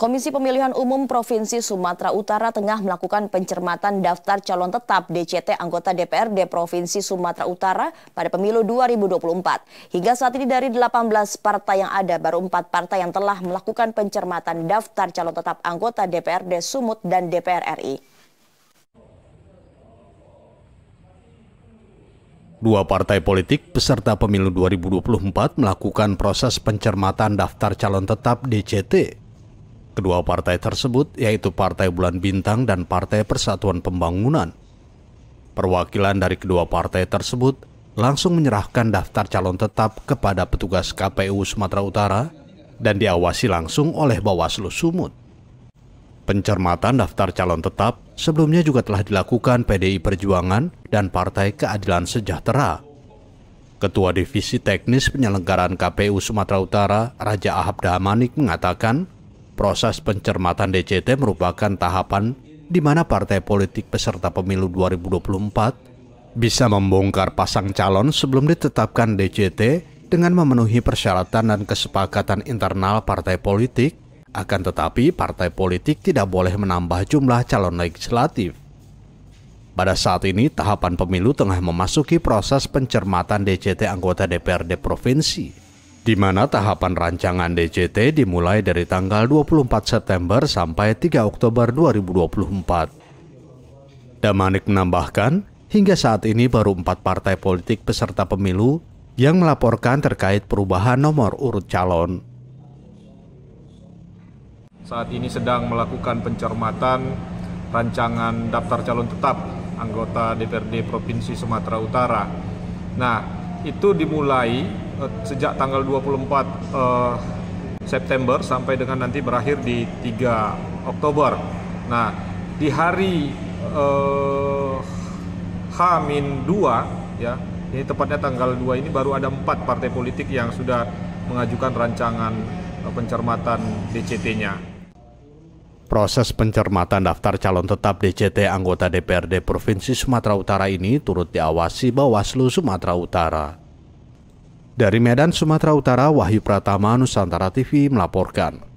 Komisi Pemilihan Umum Provinsi Sumatera Utara tengah melakukan pencermatan daftar calon tetap DCT anggota DPRD Provinsi Sumatera Utara pada pemilu 2024. Hingga saat ini dari 18 partai yang ada, baru 4 partai yang telah melakukan pencermatan daftar calon tetap anggota DPRD Sumut dan DPR RI. Dua partai politik peserta pemilu 2024 melakukan proses pencermatan daftar calon tetap DCT kedua partai tersebut yaitu Partai Bulan Bintang dan Partai Persatuan Pembangunan. Perwakilan dari kedua partai tersebut langsung menyerahkan daftar calon tetap kepada petugas KPU Sumatera Utara dan diawasi langsung oleh Bawaslu Sumut. Pencermatan daftar calon tetap sebelumnya juga telah dilakukan PDI Perjuangan dan Partai Keadilan Sejahtera. Ketua Divisi Teknis Penyelenggaraan KPU Sumatera Utara, Raja Ahab Dahmanik mengatakan, Proses pencermatan DCT merupakan tahapan di mana partai politik peserta pemilu 2024 bisa membongkar pasang calon sebelum ditetapkan DCT dengan memenuhi persyaratan dan kesepakatan internal partai politik. Akan tetapi, partai politik tidak boleh menambah jumlah calon legislatif. Pada saat ini, tahapan pemilu tengah memasuki proses pencermatan DCT anggota DPRD provinsi di mana tahapan rancangan DCT dimulai dari tanggal 24 September sampai 3 Oktober 2024. Damanik menambahkan, hingga saat ini baru empat partai politik peserta pemilu yang melaporkan terkait perubahan nomor urut calon. Saat ini sedang melakukan pencermatan rancangan daftar calon tetap anggota DPRD Provinsi Sumatera Utara. Nah, itu dimulai Eh, sejak tanggal 24 uh, eh, September sampai dengan nanti berakhir di 3 Oktober. Nah, di hari uh, eh, H-2 ya, ini tepatnya tanggal 2 ini baru ada empat partai politik yang sudah mengajukan rancangan uh, pencermatan DCT-nya proses pencermatan daftar calon tetap DCT anggota DPRD Provinsi Sumatera Utara ini turut diawasi Bawaslu Sumatera Utara. Dari Medan, Sumatera Utara, Wahyu Pratama, Nusantara TV melaporkan.